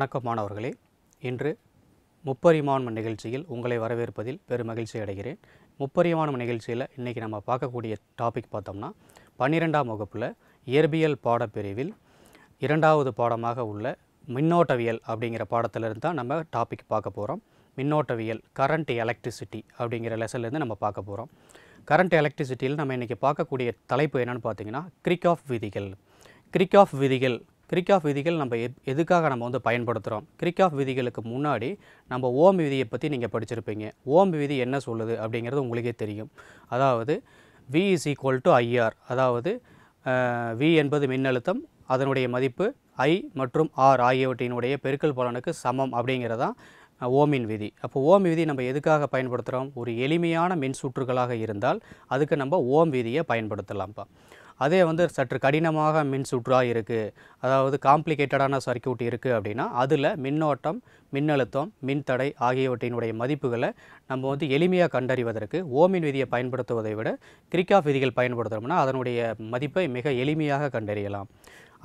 வணக்கம் மாணவர்களே இன்று முப்பரிமான நிகழ்ச்சியில் உங்களை வரவேற்பதில் பெருமகிழ்ச்சி அடைகிறேன் முப்பரிமான நிகழ்ச்சியில் இன்றைக்கி நம்ம பார்க்கக்கூடிய டாபிக் பார்த்தோம்னா பன்னிரெண்டாம் வகுப்பில் இயற்பியல் பாடப்பிரிவில் இரண்டாவது பாடமாக உள்ள மின்னோட்டவியல் அப்படிங்கிற பாடத்திலிருந்து தான் நம்ம டாபிக் பார்க்க போகிறோம் மின்னோட்டவியல் கரண்ட் எலக்ட்ரிசிட்டி அப்படிங்கிற லெசன்லேருந்து நம்ம பார்க்க போகிறோம் கரண்ட் எலக்ட்ரிசிட்டியில் நம்ம இன்றைக்கி பார்க்கக்கூடிய தலைப்பு என்னென்னு பார்த்தீங்கன்னா கிரிக் ஆஃப் விதிகள் கிரிக் ஆஃப் விதிகள் கிரிக்காஃப் விதிகள் நம்ம எப் எதுக்காக நம்ம வந்து பயன்படுத்துகிறோம் கிரிக்காஃப் விதிகளுக்கு முன்னாடி நம்ம ஓம் விதியை பற்றி நீங்கள் படிச்சிருப்பீங்க ஓம் விதி என்ன சொல்லுது அப்படிங்கிறது உங்களுக்கே தெரியும் அதாவது V is equal to IR அதாவது வி என்பது மின்னழுத்தம் அதனுடைய மதிப்பு ஐ மற்றும் ஆர் ஆகியவற்றினுடைய பெருக்கல் பலனுக்கு சமம் அப்படிங்கிறதான் ஓமின் விதி அப்போ ஓம் விதி நம்ம எதுக்காக பயன்படுத்துகிறோம் ஒரு எளிமையான மின் சுற்றுகளாக இருந்தால் அதுக்கு நம்ம ஓம் விதியை பயன்படுத்தலாம்ப்பா அதே வந்து சற்று கடினமாக மின் சுற்றாக இருக்குது அதாவது காம்ப்ளிகேட்டடான சர்க்கியூட் இருக்குது அப்படின்னா அதில் மின்னோட்டம் மின்னழுத்தம் மின்தடை ஆகியவற்றினுடைய மதிப்புகளை நம்ம வந்து எளிமையாக கண்டறிவதற்கு ஓமின் விதியை பயன்படுத்துவதை விட கிரிக்காஃப் விதிகள் பயன்படுத்துகிறோம்னா அதனுடைய மதிப்பை மிக எளிமையாக கண்டறியலாம்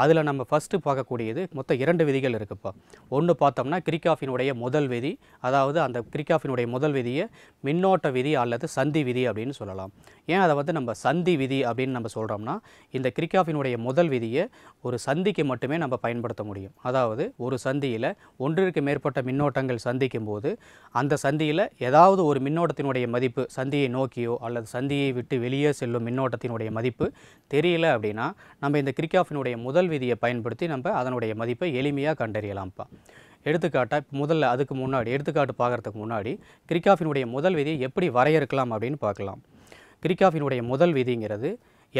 அதில் நம்ம ஃபஸ்ட்டு பார்க்கக்கூடியது மொத்தம் இரண்டு விதிகள் இருக்குப்பா ஒன்று பார்த்தோம்னா கிரிக்காஃபினுடைய முதல் விதி அதாவது அந்த கிரிக்காஃபினுடைய முதல் விதியை மின்னோட்ட விதி அல்லது சந்தி விதி அப்படின்னு சொல்லலாம் ஏன் அதை வந்து நம்ம சந்தி விதி அப்படின்னு நம்ம சொல்கிறோம்னா இந்த கிரிக்காஃபினுடைய முதல் விதியை ஒரு சந்திக்கு மட்டுமே நம்ம பயன்படுத்த முடியும் அதாவது ஒரு சந்தியில் ஒன்றிற்கு மேற்பட்ட மின்னோட்டங்கள் சந்திக்கும் போது அந்த சந்தியில் ஏதாவது ஒரு மின்னோட்டத்தினுடைய மதிப்பு சந்தியை நோக்கியோ அல்லது சந்தியை விட்டு வெளியே செல்லும் மின்னோட்டத்தினுடைய மதிப்பு தெரியல அப்படின்னா நம்ம இந்த கிரிக்காஃபினுடைய முதல் முதல் விதியை பயன்படுத்தி நம்ம அதனுடைய மதிப்பை எளிமையாக கண்டறியலாம்ப்பா எடுத்துக்காட்டாக முதல்ல அதுக்கு முன்னாடி எடுத்துக்காட்டு பார்க்குறதுக்கு முன்னாடி கிரிக்காஃபினுடைய முதல் விதியை எப்படி வரையறுக்கலாம் அப்படின்னு பார்க்கலாம் கிரிக்காஃபினுடைய முதல் விதிங்கிறது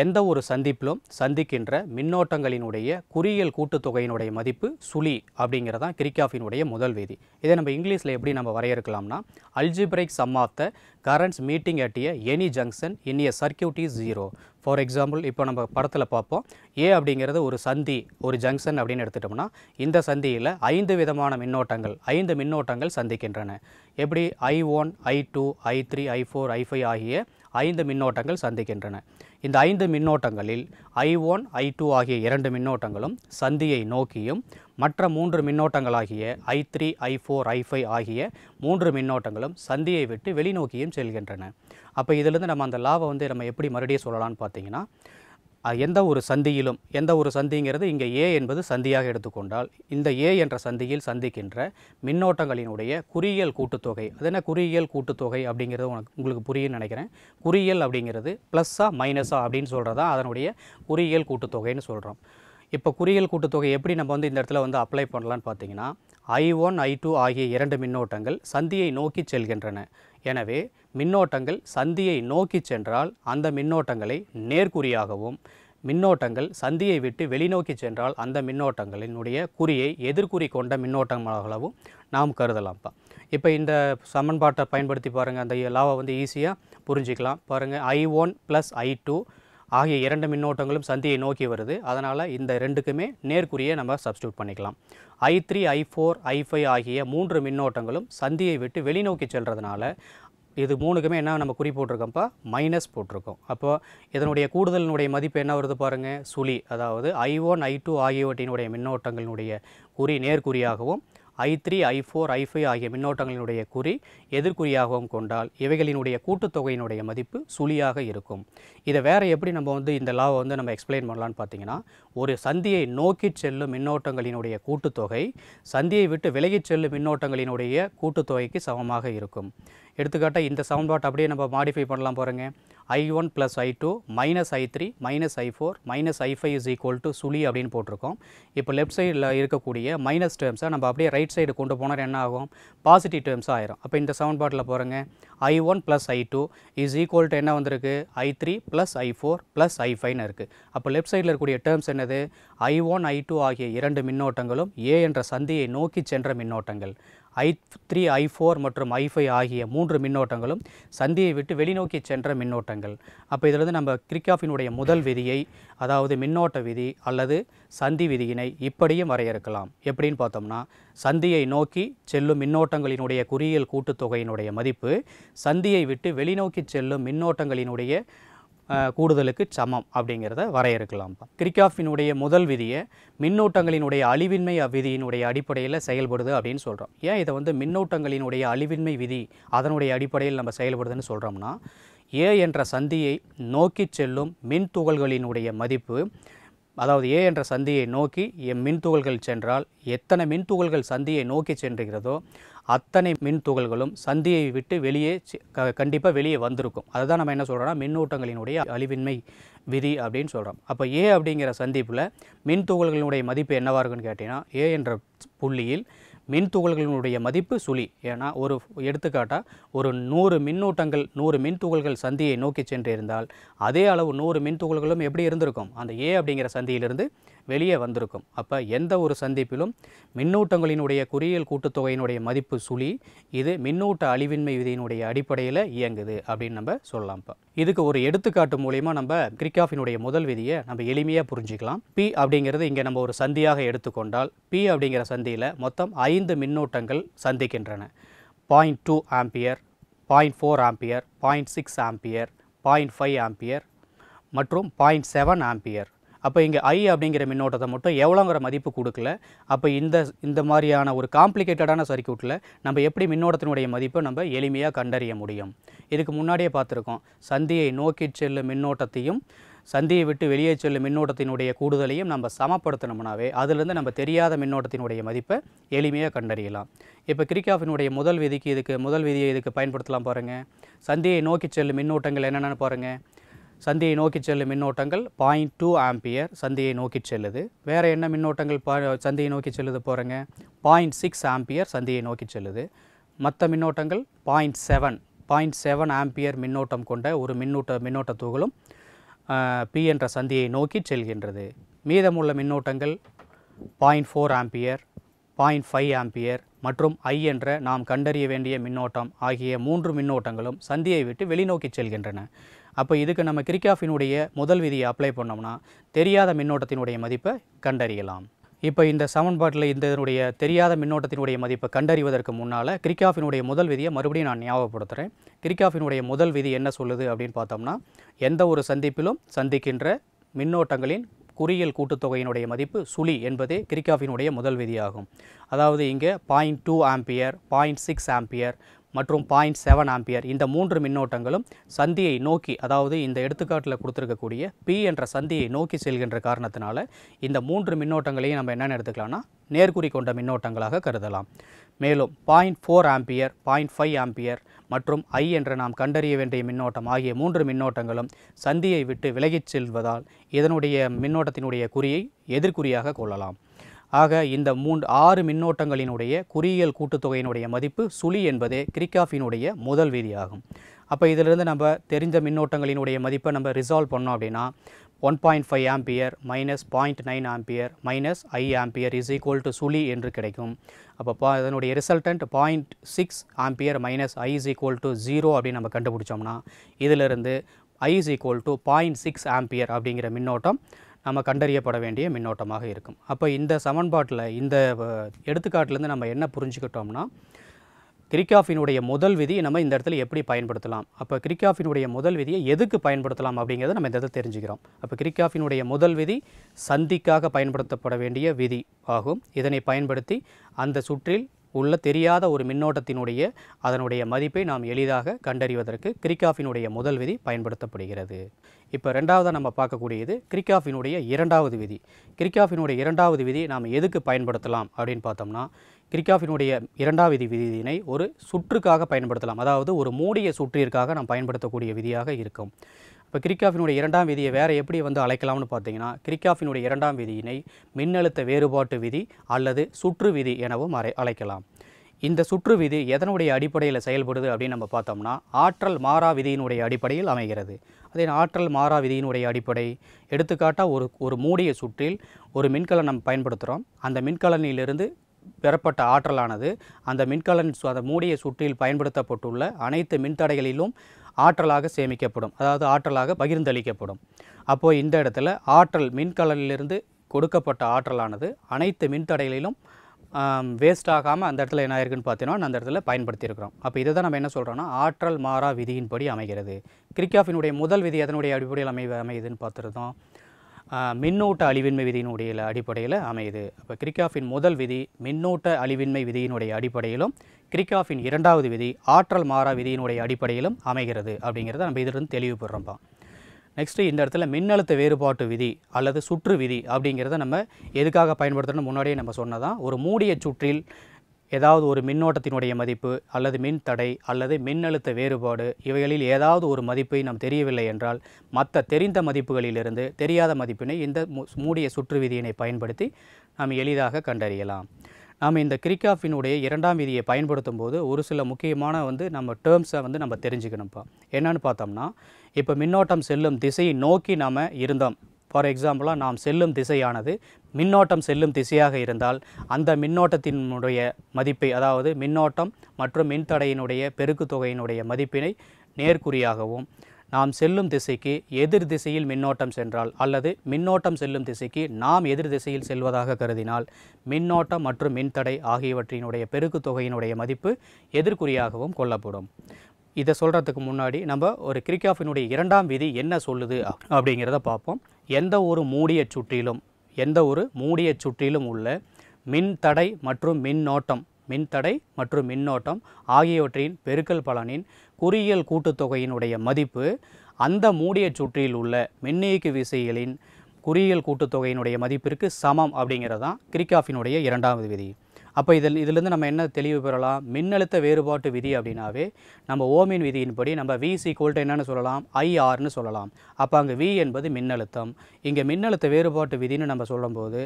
எந்த ஒரு சந்திப்பிலும் சந்திக்கின்ற மின்னோட்டங்களினுடைய குறியியல் கூட்டுத்தொகையினுடைய மதிப்பு சுழி அப்படிங்கிறதான் கிரிக்காஃபினுடைய முதல் விதி இதை நம்ம இங்கிலீஷில் எப்படி நம்ம வரையறுக்கலாம்னா algebraic sum of the currents meeting at any junction in circuit is zero for example இப்போ நம்ம படத்தில் பார்ப்போம் ஏ அப்படிங்கிறது ஒரு சந்தி ஒரு ஜங்ஷன் அப்படின்னு எடுத்துட்டோம்னா இந்த சந்தியில் ஐந்து விதமான மின்னோட்டங்கள் ஐந்து மின்னோட்டங்கள் சந்திக்கின்றன எப்படி I one I two I three I four I five ஆகிய ஐந்து மின்னோட்டங்கள் சந்திக்கின்றன இந்த ஐந்து மின்னோட்டங்களில் ஐ ஒன் ஐ டூ ஆகிய இரண்டு மின்னோட்டங்களும் சந்தியை நோக்கியும் மற்ற மூன்று மின்னோட்டங்களாகிய I three I four I five ஆகிய மூன்று மின்னோட்டங்களும் சந்தியை விட்டு வெளிநோக்கியும் செல்கின்றன அப்போ இதிலிருந்து நம்ம அந்த லாவை வந்து நம்ம எப்படி மறுபடியும் சொல்லலாம்னு பார்த்தீங்கன்னா எந்த ஒரு சந்தியிலும் எந்த ஒரு சந்திங்கிறது இங்கே ஏ என்பது சந்தியாக எடுத்துக்கொண்டால் இந்த ஏ என்ற சந்தியில் சந்திக்கின்ற மின்னோட்டங்களினுடைய குறியியல் கூட்டுத்தொகை அது என்ன குறியியல் கூட்டுத்தொகை அப்படிங்கிறது உனக்கு உங்களுக்கு புரியும் நினைக்கிறேன் குறியியல் அப்படிங்கிறது ப்ளஸ்ஸா மைனஸா அப்படின்னு சொல்கிறதா அதனுடைய குறியியல் கூட்டுத்தொகைன்னு சொல்கிறோம் இப்போ குறியியல் கூட்டுத்தொகை எப்படி நம்ம வந்து இந்த இடத்துல வந்து அப்ளை பண்ணலான்னு பார்த்தீங்கன்னா ஐ ஒன் ஐ டூ ஆகிய இரண்டு மின்னோட்டங்கள் சந்தியை நோக்கி செல்கின்றன எனவே மின்னோட்டங்கள் சந்தியை நோக்கி சென்றால் அந்த மின்னோட்டங்களை நேர்குறியாகவும் மின்னோட்டங்கள் சந்தியை விட்டு வெளிநோக்கி சென்றால் அந்த மின்னோட்டங்களினுடைய குறியை எதிர்குறி கொண்ட மின்னோட்டங்களாகவும் நாம் கருதலாம்ப்பா இப்போ இந்த சமன்பாட்டை பயன்படுத்தி பாருங்கள் அந்த லாவை வந்து ஈஸியாக புரிஞ்சிக்கலாம் பாருங்கள் I one plus I two ஆகிய இரண்டு மின்னோட்டங்களும் சந்தியை நோக்கி வருது அதனால் இந்த ரெண்டுக்குமே நேர்க்குறியை நம்ம சப்ஸ்டியூட் பண்ணிக்கலாம் I three I four I five ஆகிய மூன்று மின்னோட்டங்களும் சந்தியை விட்டு வெளிநோக்கி செல்கிறதுனால இது மூணுக்குமே என்ன நம்ம குறி போட்டிருக்கோம்ப்பா மைனஸ் போட்டிருக்கோம் அப்போ இதனுடைய கூடுதலினுடைய மதிப்பு என்ன வருது பாருங்கள் சுழி அதாவது ஐ ஒன் ஐ டூ ஆகியவற்றினுடைய மின்னோட்டங்களினுடைய குறி நேர்குறியாகவும் I three I four I five ஆகிய மின்னோட்டங்களினுடைய குறி எதிர்குறியாகவும் கொண்டால் இவைகளினுடைய கூட்டுத்தொகையினுடைய மதிப்பு சுழியாக இருக்கும் இதை வேறு எப்படி நம்ம வந்து இந்த லாவை வந்து நம்ம எக்ஸ்பிளைன் பண்ணலான்னு பார்த்தீங்கன்னா ஒரு சந்தியை நோக்கி செல்லும் மின்னோட்டங்களினுடைய கூட்டுத்தொகை சந்தியை விட்டு விலகிச் செல்லும் மின்னோட்டங்களினுடைய கூட்டுத்தொகைக்கு சமமாக இருக்கும் எடுத்துக்காட்டால் இந்த சவுண்ட்பாட் அப்படியே நம்ம மாடிஃபை பண்ணலாம் பாருங்கள் I one plus I two minus I three minus I four minus I five is equal to சுழி அப்படின்னு போட்டிருக்கோம் இப்போ லெஃப்ட் சைடில் இருக்கக்கூடிய மைனஸ் டேர்ம்ஸை நம்ம அப்படியே ரைட் சைடு கொண்டு போனால் என்ன ஆகும் பாசிட்டிவ் டேர்ம்ஸ் ஆயிரும் அப்போ இந்த சவுண்ட் பாட்டில் போகிறேங்க I one plus I two is equal to என்ன வந்திருக்கு I three plus I four plus I ஃபைவ்னு இருக்குது அப்போ லெஃப்ட் சைடில் இருக்கக்கூடிய டேர்ம்ஸ் என்னது ஐ ஒன் ஐ டூ ஆகிய இரண்டு மின்னோட்டங்களும் ஏ என்ற சந்தியை நோக்கி சென்ற மின்னோட்டங்கள் ஐ த்ரீ ஐ ஃபோர் மற்றும் i5 ஆகிய மூன்று மின்னோட்டங்களும் சந்தியை விட்டு வெளிநோக்கி சென்ற மின்னோட்டங்கள் அப்போ இதிலிருந்து நம்ம கிரிக்காஃபினுடைய முதல் விதியை அதாவது மின்னோட்ட விதி அல்லது சந்தி விதியினை இப்படியும் வரையறுக்கலாம் எப்படின்னு பார்த்தோம்னா சந்தியை நோக்கி செல்லும் மின்னோட்டங்களினுடைய குறியியல் கூட்டுத்தொகையினுடைய மதிப்பு சந்தியை விட்டு வெளிநோக்கி செல்லும் மின்னோட்டங்களினுடைய கூடுதலுக்கு சமம் அப்படிங்கிறத வரையறுக்கலாம்ப்பா கிரிக்காஃபினுடைய முதல் விதியை மின்னூட்டங்களினுடைய அழிவின்மை விதியினுடைய அடிப்படையில் செயல்படுது அப்படின்னு சொல்கிறோம் ஏன் இதை வந்து மின்னூட்டங்களினுடைய அழிவின்மை விதி அதனுடைய அடிப்படையில் நம்ம செயல்படுதுன்னு சொல்கிறோம்னா ஏ என்ற சந்தியை நோக்கி செல்லும் மின் துகள்களினுடைய மதிப்பு அதாவது ஏ என்ற சந்தியை நோக்கி மின் துகள்கள் சென்றால் எத்தனை மின் துகள்கள் சந்தியை நோக்கி சென்றுகிறதோ அத்தனை மின் துகள்களும் சந்தியை விட்டு வெளியே கண்டிப்பாக வெளியே வந்திருக்கும் அதை தான் நம்ம என்ன சொல்கிறோம்னா மின்னூட்டங்களினுடைய அழிவின்மை விதி அப்படின்னு சொல்கிறோம் அப்போ ஏ அப்படிங்கிற சந்திப்பில் மின் துகள்களினுடைய மதிப்பு என்னவாக இருக்குன்னு கேட்டிங்கன்னா ஏ என்ற புள்ளியில் மின் துகள்களினுடைய மதிப்பு சுழி ஏன்னா ஒரு எடுத்துக்காட்டாக ஒரு நூறு மின்னூட்டங்கள் நூறு மின் துகள்கள் சந்தியை நோக்கி சென்றிருந்தால் அதே அளவு நூறு மின் துகள்களும் எப்படி இருந்திருக்கும் அந்த ஏ அப்படிங்கிற சந்தியிலிருந்து வெளியே வந்திருக்கும் அப்போ எந்த ஒரு சந்திப்பிலும் மின்னூட்டங்களினுடைய குறியியல் கூட்டுத்தொகையினுடைய மதிப்பு சுழி இது மின்னூட்ட அழிவின்மை விதியினுடைய அடிப்படையில் இயங்குது அப்படின்னு நம்ம இப்போ இதுக்கு ஒரு எடுத்துக்காட்டு மூலயமா நம்ம கிரிக்காஃபினுடைய முதல் விதியை நம்ம எளிமையாக புரிஞ்சிக்கலாம் பி அப்படிங்கிறது இங்கே நம்ம ஒரு சந்தியாக எடுத்துக்கொண்டால் பி அப்படிங்கிற சந்தியில் மொத்தம் ஐந்து மின்னூட்டங்கள் சந்திக்கின்றன point two ampere point four ampere point six ampere point five ampere மற்றும் பாயிண்ட் செவன் ஆம்பியர் அப்போ இங்கே ஐ அப்படிங்கிற மின்னோட்டத்தை மட்டும் எவ்வளோங்கிற மதிப்பு கொடுக்கல அப்போ இந்த இந்த மாதிரியான ஒரு காம்ப்ளிகேட்டடான சர்க்கியூட்டில் நம்ம எப்படி மின்னோட்டத்தினுடைய மதிப்பை நம்ம எளிமையாக கண்டறிய முடியும் இதுக்கு முன்னாடியே பார்த்துருக்கோம் சந்தியை நோக்கி செல்லும் மின்னோட்டத்தையும் சந்தியை விட்டு வெளியே செல்லும் மின்னோட்டத்தினுடைய கூடுதலையும் நம்ம சமப்படுத்தணும்னாவே அதுலேருந்து நம்ம தெரியாத மின்னோட்டத்தினுடைய மதிப்பை எளிமையாக கண்டறியலாம் இப்போ கிரிக்காஃபினுடைய முதல் விதிக்கு இதுக்கு முதல் விதியை இதுக்கு பயன்படுத்தலாம் பாருங்கள் சந்தியை நோக்கி செல்லும் மின்னோட்டங்கள் என்னென்னு பாருங்கள் சந்தியை நோக்கி செல்லும் மின்னோட்டங்கள் பாயிண்ட் டூ ஆம்பியர் சந்தியை நோக்கி செல்லுது வேறு என்ன மின்னோட்டங்கள் சந்தியை நோக்கி செல்லுது போகிறேங்க பாயிண்ட் சிக்ஸ் ஆம்பியர் சந்தியை நோக்கி செல்லுது மற்ற மின்னோட்டங்கள் point seven point seven ampere மின்னோட்டம் கொண்ட ஒரு மின்னூட்ட மின்னோட்ட துகளும் பி என்ற சந்தியை நோக்கி செல்கின்றது மீதமுள்ள மின்னோட்டங்கள் point four ampere point five ampere மற்றும் ஐ என்ற நாம் கண்டறிய வேண்டிய மின்னோட்டம் ஆகிய மூன்று மின்னோட்டங்களும் சந்தியை விட்டு வெளிநோக்கி செல்கின்றன அப்போ இதுக்கு நம்ம கிரிக்காஃபினுடைய முதல் விதியை அப்ளை பண்ணோம்னா தெரியாத மின்னோட்டத்தினுடைய மதிப்பை கண்டறியலாம் இப்போ இந்த சமன்பாட்டில் இந்த இதனுடைய தெரியாத மின்னோட்டத்தினுடைய மதிப்பை கண்டறிவதற்கு முன்னால் கிரிக்காஃபினுடைய முதல் விதியை மறுபடியும் நான் ஞாபகப்படுத்துகிறேன் கிரிக்காஃபினுடைய முதல் விதி என்ன சொல்லுது அப்படின்னு பார்த்தோம்னா எந்த ஒரு சந்திப்பிலும் சந்திக்கின்ற மின்னோட்டங்களின் குறியியல் கூட்டுத்தொகையினுடைய மதிப்பு சுழி என்பதே கிரிக்காஃபினுடைய முதல் விதியாகும் அதாவது இங்கே point two ampere point six ampere மற்றும் பாயிண்ட் செவன் ஆம்பியர் இந்த மூன்று மின்னோட்டங்களும் சந்தியை நோக்கி அதாவது இந்த எடுத்துக்காட்டில் கொடுத்துருக்கக்கூடிய பி என்ற சந்தியை நோக்கி செல்கின்ற காரணத்தினால இந்த மூன்று மின்னோட்டங்களையும் நம்ம என்னென்ன எடுத்துக்கலாம்னா நேர்குறி கொண்ட மின்னோட்டங்களாக கருதலாம் மேலும் point four ampere point five ampere மற்றும் ஐ என்ற நாம் கண்டறிய வேண்டிய மின்னோட்டம் ஆகிய மூன்று மின்னோட்டங்களும் சந்தியை விட்டு விலகிச் செல்வதால் இதனுடைய மின்னோட்டத்தினுடைய குறியை எதிர்குறியாக கொள்ளலாம் ஆக இந்த மூன்று ஆறு மின்னோட்டங்களினுடைய குறியியல் கூட்டுத்தொகையினுடைய மதிப்பு சுழி என்பதே கிரிக்காஃபினுடைய முதல் விதியாகும் அப்போ இதிலிருந்து நம்ம தெரிஞ்ச மின்னோட்டங்களினுடைய மதிப்பை நம்ம ரிசால்வ் பண்ணோம் அப்படின்னா one point five ampere minus point nine ampere minus I ampere is equal to சுழி என்று கிடைக்கும் அப்போ பா இதனுடைய resultant point six ampere minus I is equal to zero அப்படின்னு நம்ம கண்டுபிடிச்சோம்னா இதிலிருந்து I is equal to point six ampere அப்படிங்கிற மின்னோட்டம் நம்ம கண்டறியப்பட வேண்டிய மின்னோட்டமாக இருக்கும் அப்போ இந்த சமன்பாட்டில் இந்த எடுத்துக்காட்டிலேருந்து நம்ம என்ன புரிஞ்சுக்கிட்டோம்னா கிரிக்காஃபினுடைய முதல் விதி நம்ம இந்த இடத்துல எப்படி பயன்படுத்தலாம் அப்போ கிரிக்காஃபினுடைய முதல் விதியை எதுக்கு பயன்படுத்தலாம் அப்படிங்கிறத நம்ம இந்த இடத்துல தெரிஞ்சுக்கிறோம் அப்போ கிரிக்காஃபினுடைய முதல் விதி சந்திக்காக பயன்படுத்தப்பட வேண்டிய விதி ஆகும் இதனை பயன்படுத்தி அந்த சுற்றில் உள்ள தெரியாத ஒரு மின்னோட்டத்தினுடைய அதனுடைய மதிப்பை நாம் எளிதாக கண்டறிவதற்கு கிரிக்காஃபினுடைய முதல் விதி பயன்படுத்தப்படுகிறது இப்போ ரெண்டாவதாக நம்ம பார்க்கக்கூடியது கிரிக்காஃபினுடைய இரண்டாவது விதி கிரிக்காஃபினுடைய இரண்டாவது விதி நாம் எதுக்கு பயன்படுத்தலாம் அப்படின்னு பார்த்தோம்னா கிரிக்காஃபினுடைய இரண்டாவது விதியினை ஒரு சுற்றுக்காக பயன்படுத்தலாம் அதாவது ஒரு மூடிய சுற்றிற்காக நாம் பயன்படுத்தக்கூடிய விதியாக இருக்கும் இப்போ கிரிக்காஃபினுடைய இரண்டாம் விதியை வேறு எப்படி வந்து அழைக்கலாம்னு பார்த்தீங்கன்னா கிரிக்காஃபினுடைய இரண்டாம் விதியினை மின்னழுத்த வேறுபாட்டு விதி அல்லது சுற்று விதி எனவும் அரை அழைக்கலாம் இந்த சுற்று விதி எதனுடைய அடிப்படையில் செயல்படுது அப்படின்னு நம்ம பார்த்தோம்னா ஆற்றல் மாறா விதியினுடைய அடிப்படையில் அமைகிறது அதே ஆற்றல் மாறா விதியினுடைய அடிப்படை எடுத்துக்காட்டாக ஒரு ஒரு மூடிய சுற்றில் ஒரு மின்கலனம் பயன்படுத்துகிறோம் அந்த மின்கலனிலிருந்து பெறப்பட்ட ஆற்றலானது அந்த மின்கலன் அந்த மூடிய சுற்றில் பயன்படுத்தப்பட்டுள்ள அனைத்து மின்தடைகளிலும் ஆற்றலாக சேமிக்கப்படும் அதாவது ஆற்றலாக பகிர்ந்தளிக்கப்படும் அப்போது இந்த இடத்துல ஆற்றல் மின்கலனிலிருந்து கொடுக்கப்பட்ட ஆற்றலானது அனைத்து மின்தடைகளிலும் வேஸ்ட் ஆகாமல் அந்த இடத்துல என்ன ஆயிருக்குன்னு பார்த்தீங்கன்னா அந்த இடத்துல பயன்படுத்தியிருக்கிறோம் அப்போ இதை தான் நம்ம என்ன சொல்கிறோம்னா ஆற்றல் மாறா விதியின்படி அமைகிறது கிரிக்காஃபினுடைய முதல் விதி எதனுடைய அடிப்படையில் அமை அமையுதுன்னு பார்த்துருந்தோம் மின்னோட்ட அழிவின்மை விதியினுடைய அடிப்படையில் அமையுது அப்போ கிரிக்காஃபின் முதல் விதி மின்னோட்ட அழிவின்மை விதியினுடைய அடிப்படையிலும் கிரிக்காஃபின் இரண்டாவது விதி ஆற்றல் மாறா விதியினுடைய அடிப்படையிலும் அமைகிறது அப்படிங்கிறத நம்ம இதிலிருந்து தெளிவு நெக்ஸ்ட்டு இந்த இடத்துல மின்னழுத்த வேறுபாட்டு விதி அல்லது சுற்று விதி அப்படிங்கிறத நம்ம எதுக்காக பயன்படுத்தணும்னு முன்னாடியே நம்ம சொன்னதான் ஒரு மூடிய சுற்றில் ஏதாவது ஒரு மின்னோட்டத்தினுடைய மதிப்பு அல்லது மின் தடை அல்லது மின்னழுத்த வேறுபாடு இவைகளில் ஏதாவது ஒரு மதிப்பை நாம் தெரியவில்லை என்றால் மற்ற தெரிந்த மதிப்புகளிலிருந்து தெரியாத மதிப்பினை இந்த மூடிய சுற்று விதியினை பயன்படுத்தி நாம் எளிதாக கண்டறியலாம் நாம் இந்த கிரிக்காஃபினுடைய இரண்டாம் விதியை பயன்படுத்தும் போது ஒரு சில முக்கியமான வந்து நம்ம டேர்ம்ஸை வந்து நம்ம தெரிஞ்சுக்கணும்ப்பா என்னென்னு பார்த்தோம்னா இப்போ மின்னோட்டம் செல்லும் திசையை நோக்கி நாம் இருந்தோம் ஃபார் எக்ஸாம்பிளாக நாம் செல்லும் திசையானது மின்னோட்டம் செல்லும் திசையாக இருந்தால் அந்த மின்னோட்டத்தினுடைய மதிப்பை அதாவது மின்னோட்டம் மற்றும் மின்தடையினுடைய பெருக்கு தொகையினுடைய மதிப்பினை நேர்குறியாகவும் நாம் செல்லும் திசைக்கு எதிர் திசையில் மின்னோட்டம் சென்றால் அல்லது மின்னோட்டம் செல்லும் திசைக்கு நாம் எதிர் திசையில் செல்வதாக கருதினால் மின்னோட்டம் மற்றும் மின்தடை ஆகியவற்றினுடைய பெருக்கு தொகையினுடைய மதிப்பு எதிர்குறியாகவும் கொள்ளப்படும் இதை சொல்கிறதுக்கு முன்னாடி நம்ம ஒரு கிரிக்காஃபினுடைய இரண்டாம் விதி என்ன சொல்லுது அப்படிங்கிறத பார்ப்போம் எந்த ஒரு மூடிய சுற்றிலும் எந்த ஒரு மூடிய சுற்றிலும் உள்ள மின்தடை மற்றும் மின்னோட்டம் மின்தடை மற்றும் மின்னோட்டம் ஆகியவற்றின் பெருக்கல் பலனின் குறியியல் கூட்டுத்தொகையினுடைய மதிப்பு அந்த மூடிய சுற்றில் உள்ள மின்னியக்கு விசைகளின் குறியியல் கூட்டுத்தொகையினுடைய மதிப்பிற்கு சமம் அப்படிங்கிறது தான் கிரிக்காஃபினுடைய இரண்டாவது விதி அப்போ இதில் இதிலிருந்து நம்ம என்ன தெளிவு பெறலாம் மின்னழுத்த வேறுபாட்டு விதி அப்படின்னாவே நம்ம ஓமின் விதியின்படி நம்ம வி சீக்வல்ட்டு என்னென்னு சொல்லலாம் ஐஆர்னு சொல்லலாம் அப்போ அங்கே வி என்பது மின்னழுத்தம் இங்கே மின்னழுத்த வேறுபாட்டு விதின்னு நம்ம சொல்லும்போது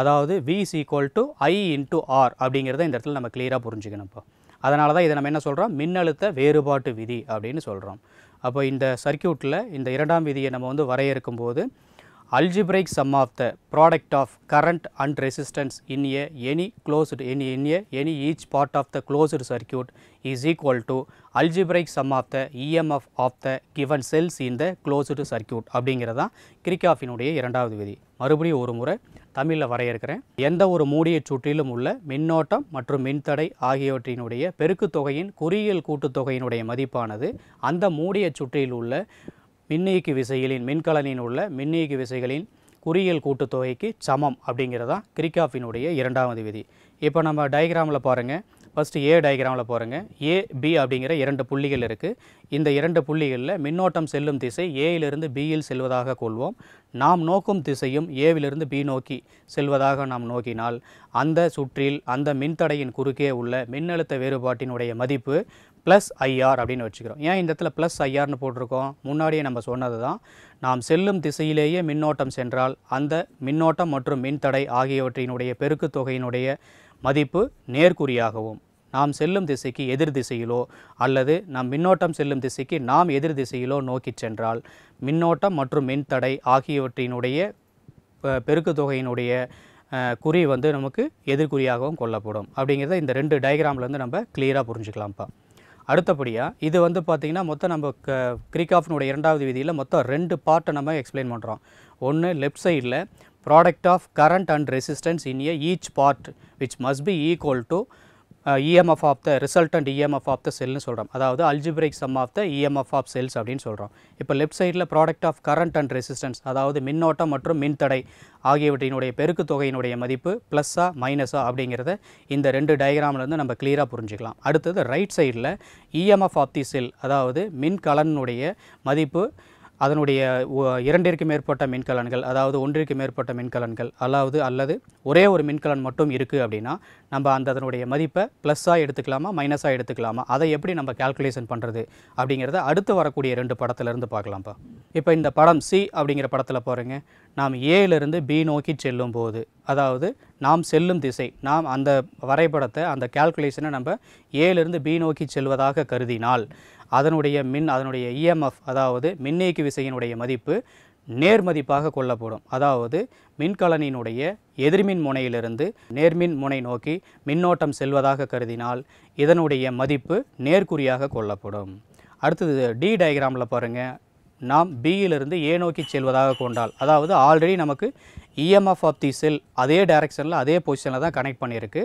அதாவது V equal to I into R அப்படிங்கிறத இந்த இடத்துல நம்ம கிளியராக இப்போ அதனால தான் இதை நம்ம என்ன சொல்கிறோம் மின்னழுத்த வேறுபாட்டு விதி அப்படின்னு சொல்கிறோம் அப்போ இந்த சர்க்கியூட்டில் இந்த இரண்டாம் விதியை நம்ம வந்து வரையறுக்கும் போது algebraic sum of the product of current and resistance in a any closed in, in a any each part of the closed circuit is equal to algebraic sum of the EMF of the given cells in the closed circuit அப்படிங்கிறதா கிரிக்காஃபினுடைய இரண்டாவது விதி மறுபடியும் ஒரு முறை தமிழில் வரையறுக்கிறேன் எந்த ஒரு மூடிய சுற்றிலும் உள்ள மின்னோட்டம் மற்றும் மின்தடை ஆகியவற்றினுடைய பெருக்குத்தொகையின் குறியியல் கூட்டுத்தொகையினுடைய மதிப்பானது அந்த மூடிய சுற்றில் உள்ள மின்னியக்கு விசைகளின் மின்கலனின் உள்ள மின்னியக்கு விசைகளின் குறியியல் கூட்டுத்தொகைக்கு சமம் அப்படிங்கிறதா கிரிக்காஃபினுடைய இரண்டாவது விதி இப்போ நம்ம டயக்ராமில் பாருங்கள் ஃபஸ்ட்டு ஏ டயக்ராமில் பாருங்கள் ஏ பி அப்படிங்கிற இரண்டு புள்ளிகள் இருக்குது இந்த இரண்டு புள்ளிகளில் மின்னோட்டம் செல்லும் திசை ஏயிலிருந்து பியில் செல்வதாக கொள்வோம் நாம் நோக்கும் திசையும் ஏவிலிருந்து பி நோக்கி செல்வதாக நாம் நோக்கினால் அந்த சுற்றில் அந்த மின்தடையின் குறுக்கே உள்ள மின்னழுத்த வேறுபாட்டினுடைய மதிப்பு ப்ளஸ் ஐஆர் அப்படின்னு வச்சுக்கிறோம் ஏன் இந்த இடத்துல ப்ளஸ் ஐஆர்னு போட்டிருக்கோம் முன்னாடியே நம்ம சொன்னது தான் நாம் செல்லும் திசையிலேயே மின்னோட்டம் சென்றால் அந்த மின்னோட்டம் மற்றும் மின்தடை ஆகியவற்றினுடைய பெருக்கு தொகையினுடைய மதிப்பு நேர்குறியாகவும் நாம் செல்லும் திசைக்கு எதிர் திசையிலோ அல்லது நாம் மின்னோட்டம் செல்லும் திசைக்கு நாம் எதிர் திசையிலோ நோக்கி சென்றால் மின்னோட்டம் மற்றும் மின்தடை ஆகியவற்றினுடைய பெருக்கு தொகையினுடைய குறி வந்து நமக்கு எதிர்குறியாகவும் கொள்ளப்படும் அப்படிங்கிறத இந்த ரெண்டு டயக்ராம்லேருந்து நம்ம கிளியராக புரிஞ்சுக்கலாம்ப்பா அடுத்தபடியாக இது வந்து பார்த்தீங்கன்னா மொத்தம் நம்ம க கிரிகாஃப்னுடைய இரண்டாவது விதியில் மொத்தம் ரெண்டு பார்ட்டை நம்ம எக்ஸ்பிளைன் பண்ணுறோம் ஒன்று லெஃப்ட் சைடில் product of current and resistance in a each part which must be equal to EMF of the resultant EMF of the செல்னு சொல்கிறோம் அதாவது algebraic sum of the EMF of cells அப்படின்னு சொல்கிறோம் இப்போ லெஃப்ட் சைடில் product of current and resistance அதாவது மின்னோட்டம் மற்றும் மின்தடை ஆகியவற்றினுடைய பெருக்கு தொகையினுடைய மதிப்பு ப்ளஸ்ஸா மைனஸா அப்படிங்கிறத இந்த ரெண்டு டயக்ராம்லேருந்து நம்ம கிளியராக புரிஞ்சுக்கலாம் அடுத்தது ரைட் சைடில் இஎம்எஃப் ஆஃப் தி செல் அதாவது மின் கலனுடைய மதிப்பு அதனுடைய இரண்டிற்கு மேற்பட்ட மின்கலன்கள் அதாவது ஒன்றிற்கு மேற்பட்ட மின்கலன்கள் அதாவது அல்லது ஒரே ஒரு மின்கலன் மட்டும் இருக்குது அப்படின்னா நம்ம அந்த அதனுடைய மதிப்பை ப்ளஸ்ஸாக எடுத்துக்கலாமா மைனஸாக எடுத்துக்கலாமா அதை எப்படி நம்ம கேல்குலேஷன் பண்ணுறது அப்படிங்கிறத அடுத்து வரக்கூடிய ரெண்டு படத்துலேருந்து பார்க்கலாம்ப்பா இப்போ இந்த படம் சி அப்படிங்கிற படத்தில் போகிறேங்க நாம் ஏலேருந்து பி நோக்கி செல்லும் போது அதாவது நாம் செல்லும் திசை நாம் அந்த வரைபடத்தை அந்த கேல்குலேஷனை நம்ம ஏலேருந்து பி நோக்கி செல்வதாக கருதினால் அதனுடைய மின் அதனுடைய இஎம்எஃப் e அதாவது மின்னியக்கு விசையினுடைய மதிப்பு நேர்மதிப்பாக கொள்ளப்படும் அதாவது மின்கலனினுடைய எதிர்மின் முனையிலிருந்து நேர்மின் முனை நோக்கி மின்னோட்டம் செல்வதாக கருதினால் இதனுடைய மதிப்பு நேர்குறியாக கொள்ளப்படும் அடுத்தது டி டயக்ராமில் பாருங்கள் நாம் பியிலிருந்து ஏ நோக்கி செல்வதாக கொண்டால் அதாவது ஆல்ரெடி நமக்கு இஎம்எஃப் ஆஃப் தி செல் அதே டைரக்ஷனில் அதே பொசிஷனில் தான் கனெக்ட் பண்ணியிருக்கு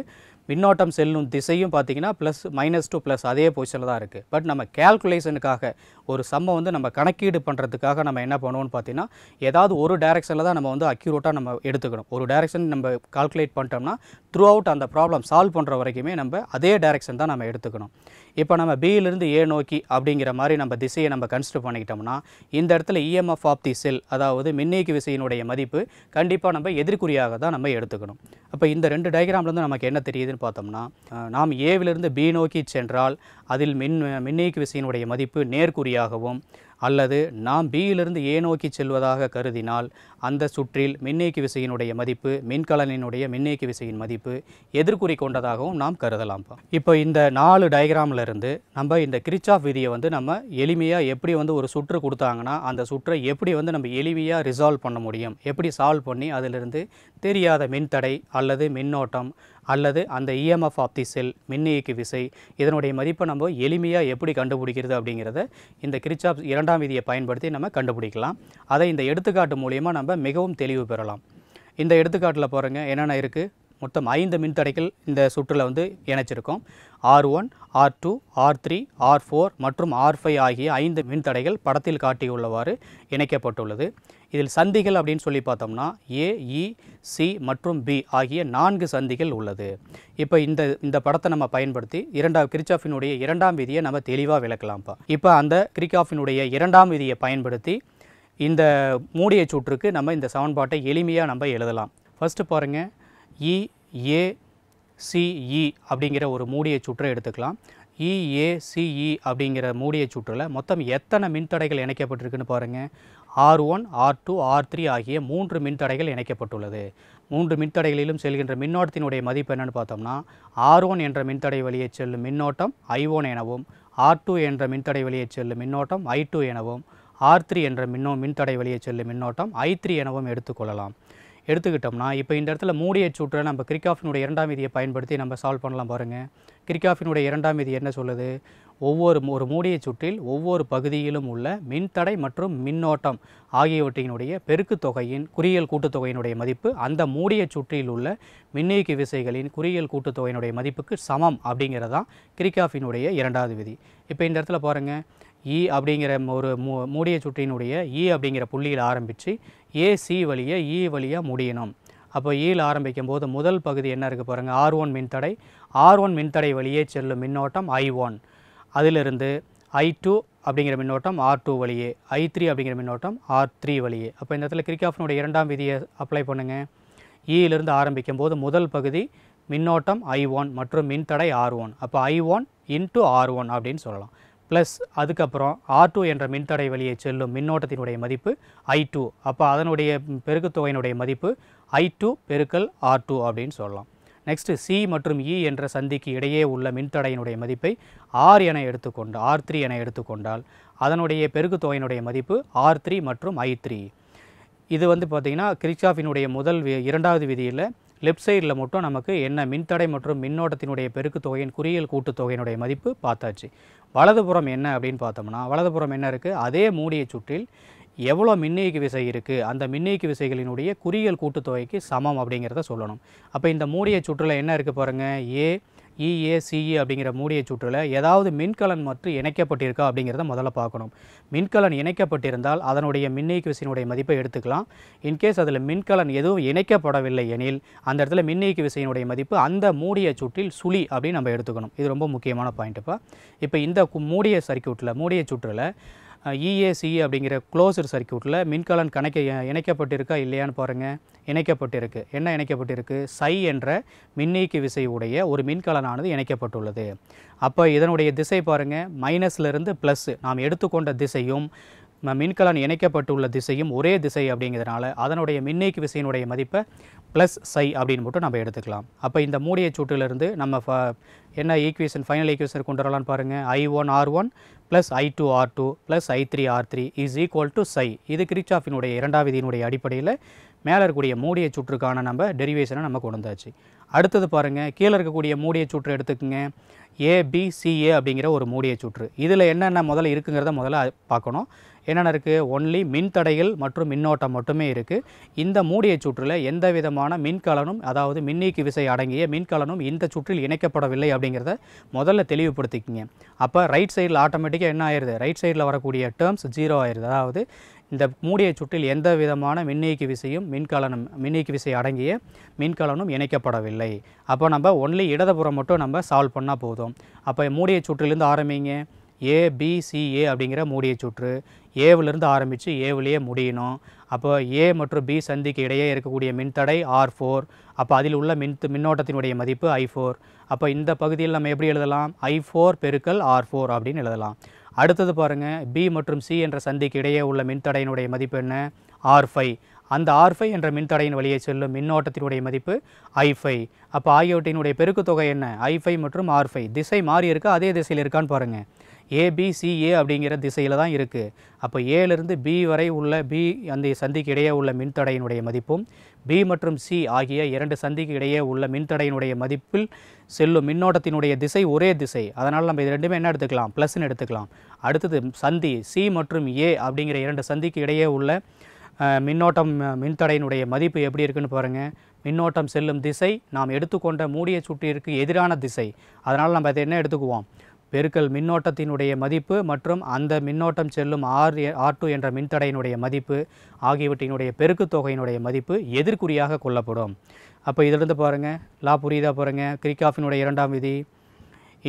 மின்னோட்டம் செல்லும் திசையும் பார்த்தீங்கன்னா ப்ளஸ் மைனஸ் டூ ப்ளஸ் அதே பொசிஷனில் தான் இருக்குது பட் நம்ம கேல்குலேஷனுக்காக ஒரு சம்மை வந்து நம்ம கணக்கீடு பண்ணுறதுக்காக நம்ம என்ன பண்ணுவோம்னு பார்த்தீங்கன்னா ஏதாவது ஒரு டேரக்ஷனில் தான் நம்ம வந்து அக்யூரேட்டாக நம்ம எடுத்துக்கணும் ஒரு டேரக்ஷன் நம்ம கால்குலேட் பண்ணிட்டோம்னா த்ரூ அவுட் அந்த ப்ராப்ளம் சால்வ் பண்ணுற வரைக்குமே நம்ம அதே டேரக்ஷன் தான் நம்ம எடுத்துக்கணும் இப்போ நம்ம பியிலிருந்து ஏ நோக்கி அப்படிங்கிற மாதிரி நம்ம திசையை நம்ம கன்சிடர் பண்ணிக்கிட்டோம்னா இந்த இடத்துல இஎம்எஃப் ஆஃப் தி செல் அதாவது மின்னேக்கு விசையினுடைய மதிப்பு கண்டிப்பாக நம்ம எதிர்குறியாக தான் நம்ம எடுத்துக்கணும் அப்போ இந்த ரெண்டு டயக்ராம்லேருந்து நமக்கு என்ன தெரியுதுன்னு பார்த்தோம்னா நாம் ஏவிலிருந்து பி நோக்கி சென்றால் அதில் மின் மின்னியக்கு விசையினுடைய மதிப்பு நேர்குறியாகவும் அல்லது நாம் பியிலிருந்து ஏ நோக்கி செல்வதாக கருதினால் அந்த சுற்றில் மின்னியக்கு விசையினுடைய மதிப்பு மின்கலனினுடைய மின்னியக்கு விசையின் மதிப்பு எதிர்குறி கொண்டதாகவும் நாம் கருதலாம் இப்போ இந்த நாலு டயக்ராமில் இருந்து நம்ம இந்த கிரிச்சாஃப் விதியை வந்து நம்ம எளிமையாக எப்படி வந்து ஒரு சுற்று கொடுத்தாங்கன்னா அந்த சுற்றை எப்படி வந்து நம்ம எளிமையாக ரிசால்வ் பண்ண முடியும் எப்படி சால்வ் பண்ணி அதிலிருந்து தெரியாத மின்தடை அல்லது மின்னோட்டம் அல்லது அந்த EMF e of the cell மின்னியக்கு விசை இதனுடைய மதிப்பை நம்ம எளிமையாக எப்படி கண்டுபிடிக்கிறது அப்படிங்கிறத இந்த கிரிச்சாப் இரண்டாம் விதியை பயன்படுத்தி நம்ம கண்டுபிடிக்கலாம் அதை இந்த எடுத்துக்காட்டு மூலயமா நம்ம மிகவும் தெளிவு பெறலாம் இந்த எடுத்துக்காட்டில் பாருங்கள் என்னென்ன இருக்குது மொத்தம் ஐந்து மின்தடைகள் இந்த சுற்றில் வந்து இணைச்சிருக்கோம் R one R two R three R four மற்றும் ஆர் ஃபைவ் ஆகிய ஐந்து மின்தடைகள் படத்தில் காட்டியுள்ளவாறு இணைக்கப்பட்டுள்ளது இதில் சந்திகள் அப்படின்னு சொல்லி பார்த்தோம்னா ஏ இ சி மற்றும் பி ஆகிய நான்கு சந்திகள் உள்ளது இப்போ இந்த இந்த படத்தை நம்ம பயன்படுத்தி இரண்டாம் கிரிச்சாஃபினுடைய இரண்டாம் விதியை நம்ம தெளிவாக விளக்கலாம்ப்பா இப்போ அந்த கிரிக்காஃபினுடைய இரண்டாம் விதியை பயன்படுத்தி இந்த மூடிய சுற்றுக்கு நம்ம இந்த சமன்பாட்டை எளிமையாக நம்ம எழுதலாம் ஃபஸ்ட்டு பாருங்கள் E e, A CE e அப்படிங்கிற ஒரு மூடிய சுற்றை எடுத்துக்கலாம் இஏசிஇ e, அப்படிங்கிற மூடிய சுற்றில் மொத்தம் எத்தனை மின்தடைகள் இணைக்கப்பட்டிருக்குன்னு பாருங்கள் R one R two R three ஆகிய மூன்று மின்தடைகள் இணைக்கப்பட்டுள்ளது மூன்று மின்தடைகளிலும் செல்கின்ற மின்னோட்டத்தினுடைய மதிப்பு என்னென்னு பார்த்தோம்னா ஆர் ஒன் என்ற மின்தடை வழியை செல்லும் மின்னோட்டம் ஐ ஒன் எனவும் ஆர் டூ என்ற மின்தடை வழியை செல்லும் மின்னோட்டம் ஐ டூ எனவும் ஆர் த்ரீ என்ற மின்னோ மின்தடை வழியை செல்லும் மின்னோட்டம் ஐ த்ரீ எனவும் எடுத்துக்கொள்ளலாம் எடுத்துக்கிட்டோம்னா இப்போ இந்த இடத்துல மூடிய சுற்றை நம்ம கிரிக்காஃபினுடைய இரண்டாம் விதியை பயன்படுத்தி நம்ம சால்வ் பண்ணலாம் பாருங்கள் கிரிக்காஃபினுடைய இரண்டாம் விதி என்ன சொல்லுது ஒவ்வொரு ஒரு மூடிய சுற்றில் ஒவ்வொரு பகுதியிலும் உள்ள மின்தடை மற்றும் மின்னோட்டம் ஆகியவற்றினுடைய பெருக்கு தொகையின் குறியியல் கூட்டுத்தொகையினுடைய மதிப்பு அந்த மூடிய சுற்றில் உள்ள மின்னியக்கு விசைகளின் குறியியல் கூட்டுத்தொகையினுடைய மதிப்புக்கு சமம் அப்படிங்கிறது தான் கிரிக்காஃபினுடைய இரண்டாவது விதி இப்போ இந்த இடத்துல பாருங்கள் இ e அப்படிங்கிற ஒரு மூடிய சுற்றினுடைய இ e அப்படிங்கிற புள்ளியில் ஆரம்பித்து ஏசி வழியை இ வழியாக e முடியணும் அப்போ ஈல் ஆரம்பிக்கும் போது முதல் பகுதி என்ன இருக்குது பாருங்கள் ஆர் ஒன் மின்தடை ஆர் ஒன் மின்தடை வழியே செல்லும் மின்னோட்டம் ஐ ஒன் அதிலிருந்து ஐ டூ அப்படிங்கிற மின்னோட்டம் ஆர் டூ வழியே ஐ த்ரீ அப்படிங்கிற மின்னோட்டம் ஆர் த்ரீ வழியே அப்போ இந்த இடத்துல கிரிக்காஃப்னுடைய இரண்டாம் விதியை அப்ளை பண்ணுங்கள் ஈயிலிருந்து e ஆரம்பிக்கும் போது முதல் பகுதி மின்னோட்டம் ஐ ஒன் மற்றும் மின்தடை ஆர் ஒன் அப்போ I one into R one அப்படின்னு சொல்லலாம் ப்ளஸ் அதுக்கப்புறம் ஆர் டூ என்ற மின்தடை வழியை செல்லும் மின்னோட்டத்தினுடைய மதிப்பு ஐ டூ அப்போ அதனுடைய பெருக்குத்தொகையினுடைய மதிப்பு ஐ டூ பெருக்கல் ஆர் டூ அப்படின்னு சொல்லலாம் நெக்ஸ்ட்டு சி மற்றும் இ e என்ற சந்திக்கு இடையே உள்ள மின்தடையினுடைய மதிப்பை ஆர் என எடுத்துக்கொண்டு ஆர் த்ரீ என எடுத்துக்கொண்டால் அதனுடைய பெருக்கு தொகையினுடைய மதிப்பு ஆர் த்ரீ மற்றும் ஐ த்ரீ இது வந்து பார்த்திங்கன்னா கிரிச்சாஃபினுடைய முதல் இரண்டாவது விதியில் லெஃப்ட் சைடில் மட்டும் நமக்கு என்ன மின்தடை மற்றும் மின்னோட்டத்தினுடைய பெருக்கு தொகையின் குறியியல் கூட்டுத்தொகையினுடைய மதிப்பு பார்த்தாச்சு வலதுபுறம் என்ன அப்படின்னு பார்த்தோம்னா வலதுபுறம் என்ன இருக்குது அதே மூடிய சுற்றில் எவ்வளோ மின்னியக்கு விசை இருக்குது அந்த மின்னியக்கு விசைகளினுடைய குறியியல் கூட்டுத்தொகைக்கு சமம் அப்படிங்கிறத சொல்லணும் அப்போ இந்த மூடிய சுற்றில் என்ன இருக்குது பாருங்கள் ஏ இஏசிஇ e, e அப்படிங்கிற மூடிய சுற்றில் ஏதாவது மின்கலன் மற்றும் இணைக்கப்பட்டிருக்கா அப்படிங்கிறத முதல்ல பார்க்கணும் மின்கலன் இணைக்கப்பட்டிருந்தால் அதனுடைய மின்னியக்கு விசையினுடைய மதிப்பை எடுத்துக்கலாம் இன்கேஸ் அதில் மின்கலன் எதுவும் இணைக்கப்படவில்லை எனில் அந்த இடத்துல மின்னியக்கு விசையினுடைய மதிப்பு அந்த மூடிய சுற்றில் சுழி அப்படின்னு நம்ம எடுத்துக்கணும் இது ரொம்ப முக்கியமான பாயிண்ட் இப்போ இப்போ இந்த மூடிய சர்க்கியூட்டில் மூடிய சுற்றில் இஏசிஇ e அப்படிங்கிற க்ளோஸர் சர்க்கியூட்டில் மின்கலன் கணக்க இணைக்கப்பட்டிருக்கா இல்லையான்னு பாருங்கள் இணைக்கப்பட்டிருக்கு என்ன இணைக்கப்பட்டிருக்கு சை என்ற மின்னீக்கு விசை உடைய ஒரு மின்கலனானது இணைக்கப்பட்டுள்ளது அப்போ இதனுடைய திசை பாருங்கள் மைனஸ்லேருந்து ப்ளஸ்ஸு நாம் எடுத்துக்கொண்ட திசையும் மின்கலன் இணைக்கப்பட்டுள்ள திசையும் ஒரே திசை அப்படிங்கிறதுனால அதனுடைய மின்னைக்கு விசையினுடைய மதிப்பை ப்ளஸ் சை அப்படின்னு மட்டும் நம்ம எடுத்துக்கலாம் அப்போ இந்த மூடிய சூட்டிலிருந்து நம்ம ஃப என்ன ஈக்குவேஷன் ஃபைனல் ஈக்குவேஷன் கொண்டு வரலான்னு பாருங்கள் I one R one plus I two R two plus I three R three is equal to சை இது கிரிச்சாஃபினுடைய இரண்டாம் விதியினுடைய அடிப்படையில் மேலே இருக்கக்கூடிய மூடிய சுற்றுக்கான நம்ம டெரிவேஷனை நம்ம கொண்டு வந்தாச்சு அடுத்தது பாருங்கள் கீழே இருக்கக்கூடிய மூடிய சுற்று எடுத்துக்கோங்க ஏபிசிஏ அப்படிங்கிற ஒரு மூடிய சுற்று இதில் என்னென்ன முதல்ல இருக்குங்கிறத முதல்ல பார்க்கணும் என்னென்ன இருக்குது ஒன்லி மின் தடைகள் மற்றும் மின்னோட்டம் மட்டுமே இருக்குது இந்த மூடிய சுற்றில் எந்த விதமான மின்கலனும் அதாவது மின்னீக்கு விசை அடங்கிய மின்கலனும் இந்த சுற்றில் இணைக்கப்படவில்லை அப்படிங்கிறத முதல்ல தெளிவுபடுத்திக்கிங்க அப்போ ரைட் சைடில் ஆட்டோமேட்டிக்காக என்ன ஆயிடுது ரைட் சைடில் வரக்கூடிய டேர்ம்ஸ் ஜீரோ ஆயிடுது அதாவது இந்த மூடிய சுற்றில் எந்த விதமான மின்னீக்கு விசையும் மின்கலனும் மின்னீக்கு விசை அடங்கிய மின்கலனும் இணைக்கப்படவில்லை அப்போ நம்ம ஒன்லி இடதுபுறம் மட்டும் நம்ம சால்வ் பண்ணால் போதும் அப்போ மூடிய சுற்றிலிருந்து ஆரம்பிங்க ஏபிசிஏ அப்படிங்கிற மூடிய சுற்று ஏவிலிருந்து ஆரம்பித்து ஏவிலேயே முடியணும் அப்போ ஏ மற்றும் பி சந்திக்கு இடையே இருக்கக்கூடிய மின்தடை ஆர் ஃபோர் அப்போ அதில் உள்ள மின் மின்னோட்டத்தினுடைய மதிப்பு ஐ ஃபோர் அப்போ இந்த பகுதியில் நம்ம எப்படி எழுதலாம் ஐ ஃபோர் பெருக்கல் ஆர் ஃபோர் அப்படின்னு எழுதலாம் அடுத்தது பாருங்கள் பி மற்றும் சி என்ற சந்திக்கு இடையே உள்ள மின்தடையினுடைய மதிப்பு என்ன ஆர் ஃபைவ் அந்த ஆர் ஃபைவ் என்ற மின்தடையின் வழியை செல்லும் மின்னோட்டத்தினுடைய மதிப்பு ஐ ஃபைவ் அப்போ ஆகியவற்றினுடைய பெருக்குத்தொகை என்ன ஐ ஃபைவ் மற்றும் ஆர் ஃபைவ் திசை மாறி இருக்கா அதே திசையில் இருக்கான்னு பாருங்கள் ஏபிசிஏ அப்படிங்கிற திசையில் தான் இருக்குது அப்போ ஏலிருந்து பி வரை உள்ள பி அந்த சந்திக்கு இடையே உள்ள மின்தடையினுடைய மதிப்பும் பி மற்றும் சி ஆகிய இரண்டு சந்திக்கு இடையே உள்ள மின்தடையினுடைய மதிப்பில் செல்லும் மின்னோட்டத்தினுடைய திசை ஒரே திசை அதனால் நம்ம இது ரெண்டுமே என்ன எடுத்துக்கலாம் ப்ளஸ்ன்னு எடுத்துக்கலாம் அடுத்தது சந்தி சி மற்றும் ஏ அப்படிங்கிற இரண்டு சந்திக்கு இடையே உள்ள மின்னோட்டம் மின்தடையினுடைய மதிப்பு எப்படி இருக்குன்னு பாருங்கள் மின்னோட்டம் செல்லும் திசை நாம் எடுத்துக்கொண்ட மூடிய சுற்றிற்கு எதிரான திசை அதனால் நம்ம அதை என்ன எடுத்துக்குவோம் பெருக்கல் மின்னோட்டத்தினுடைய மதிப்பு மற்றும் அந்த மின்னோட்டம் செல்லும் ஆர் ஆர் டூ என்ற மின்தடையினுடைய மதிப்பு ஆகியவற்றினுடைய பெருக்கு தொகையினுடைய மதிப்பு எதிர்குறியாக கொள்ளப்படும் அப்போ இதிலிருந்து பாருங்கள் லா புரியுதா பாருங்கள் கிரிக்காஃபினுடைய இரண்டாம் விதி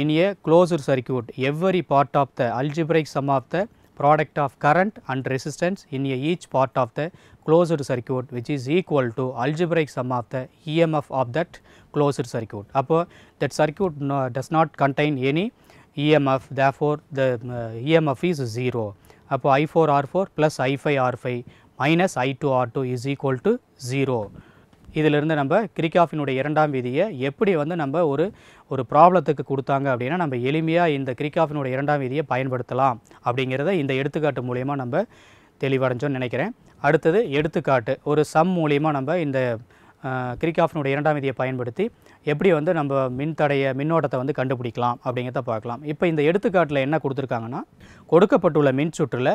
in closed circuit every part of the algebraic sum of the product of current and resistance in a each part of the closed circuit which is equal to algebraic sum of the EMF of that closed circuit. Appo that circuit does not contain any EMF therefore, the uh, EMF is 0. அப்போ I4 R4 plus I5 R5 minus I2 R2 is equal to 0. இதிலிருந்து நம்ம கிரிக்காஃபினுடைய இரண்டாம் விதியை எப்படி வந்து நம்ம ஒரு ஒரு ப்ராப்ளத்துக்கு கொடுத்தாங்க அப்படின்னா நம்ம எளிமையாக இந்த கிரிக்காஃபினுடைய இரண்டாம் விதியை பயன்படுத்தலாம் அப்படிங்கிறத இந்த எடுத்துக்காட்டு மூலயமா நம்ம தெளிவடைஞ்சோன்னு நினைக்கிறேன் அடுத்தது எடுத்துக்காட்டு ஒரு சம் மூலியமாக நம்ம இந்த கிரிக்காஃபினுடைய இரண்டாம் விதியை பயன்படுத்தி எப்படி வந்து நம்ம மின்தடைய மின்னோட்டத்தை வந்து கண்டுபிடிக்கலாம் அப்படிங்கிறத பார்க்கலாம் இப்போ இந்த எடுத்துக்காட்டில் என்ன கொடுத்துருக்காங்கன்னா கொடுக்கப்பட்டுள்ள மின் சுற்றில்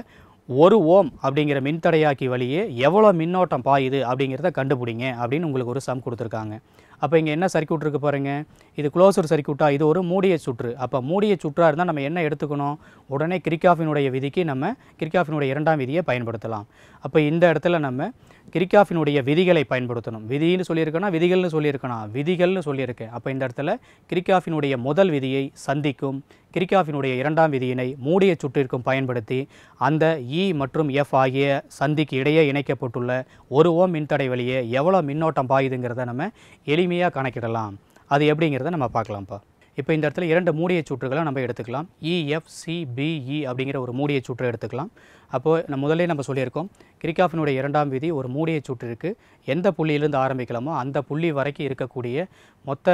ஒரு ஓம் அப்படிங்கிற மின்தடையாக்கி வழியே எவ்வளோ மின்னோட்டம் பாயுது அப்படிங்கிறத கண்டுபிடிங்க அப்படின்னு உங்களுக்கு ஒரு சம் கொடுத்துருக்காங்க அப்போ இங்கே என்ன சர்க்கியூட் இருக்குது பாருங்கள் இது க்ளோசர் சர்க்கியூட்டாக இது ஒரு மூடிய சுற்று அப்போ மூடிய சுற்றாக இருந்தால் நம்ம என்ன எடுத்துக்கணும் உடனே கிரிக்காஃபினுடைய விதிக்கு நம்ம கிரிக்காஃபினுடைய இரண்டாம் விதியை பயன்படுத்தலாம் அப்போ இந்த இடத்துல நம்ம கிரிக்காஃபினுடைய விதிகளை பயன்படுத்தணும் விதின்னு சொல்லியிருக்கேன்னா விதிகள்னு சொல்லியிருக்கணும் விதிகள்னு சொல்லியிருக்கேன் அப்போ இந்த இடத்துல கிரிக்காஃபினுடைய முதல் விதியை சந்திக்கும் கிரிக்காஃபினுடைய இரண்டாம் விதியினை மூடிய சுற்றிற்கும் பயன்படுத்தி அந்த இ e மற்றும் எஃப் ஆகிய சந்திக்கு இடையே இணைக்கப்பட்டுள்ள ஒரு ஓம் மின்தடை வழியே எவ்வளோ மின்னோட்டம் பாயுதுங்கிறத நம்ம எளி எளிமையாக கணக்கிடலாம் அது எப்படிங்கிறத நம்ம பார்க்கலாம்ப்பா இப்போ இந்த இடத்துல இரண்டு மூடிய சுற்றுகளை நம்ம எடுத்துக்கலாம் இஎஃப்சிபிஇ e, e அப்படிங்கிற ஒரு மூடிய சுற்று எடுத்துக்கலாம் அப்போது நம்ம முதலே நம்ம சொல்லியிருக்கோம் கிரிக்காஃபினுடைய இரண்டாம் விதி ஒரு மூடிய சுற்று இருக்குது எந்த புள்ளியிலேருந்து ஆரம்பிக்கலாமோ அந்த புள்ளி வரைக்கும் இருக்கக்கூடிய மொத்த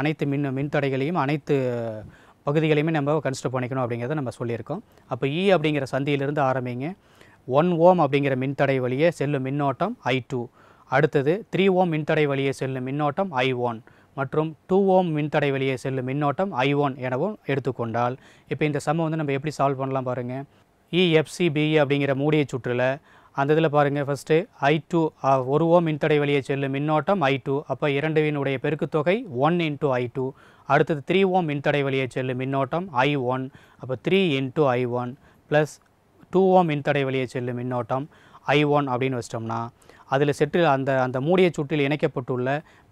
அனைத்து மின் மின்தடைகளையும் அனைத்து பகுதிகளையுமே நம்ம கன்சிடர் பண்ணிக்கணும் அப்படிங்கிறத நம்ம சொல்லியிருக்கோம் அப்போ இ e அப்படிங்கிற சந்தியிலிருந்து ஆரம்பிங்க ஒன் ஓம் அப்படிங்கிற மின்தடை வழியே செல்லும் மின்னோட்டம் ஐ டூ அடுத்தது த்ரீ ஓம் மின்தடை வழியே செல்லும் மின்னோட்டம் ஐ ஒன் மற்றும் டூ ஓம் மின்தடை வழியே செல்லும் மின்னோட்டம் ஐ ஒன் எனவும் எடுத்துக்கொண்டால் இப்போ இந்த சம்மை வந்து நம்ம எப்படி சால்வ் பண்ணலாம் பாருங்கள் இஎஃப்சிபி e, e அப்படிங்கிற மூடிய சுற்றில் அந்த இதில் பாருங்கள் ஃபஸ்ட்டு ஐ டூ ஒரு ஓம் மின்தடை வழியே செல்லும் மின்னோட்டம் ஐ டூ அப்போ இரண்டுவினுடைய பெருக்குத்தொகை ஒன் இன்ட்டு ஐ டூ அடுத்தது த்ரீ ஓம் மின்தடை வழியே செல்லும் மின்னோட்டம் ஐ ஒன் அப்போ three into I one plus two ohm மின்தடை வழியே செல்லும் மின்னோட்டம் ஐ ஒன் அப்படின்னு வச்சிட்டோம்னா அதில் செட்டில் அந்த அந்த மூடிய சுற்றில் இணைக்கப்பட்டுள்ள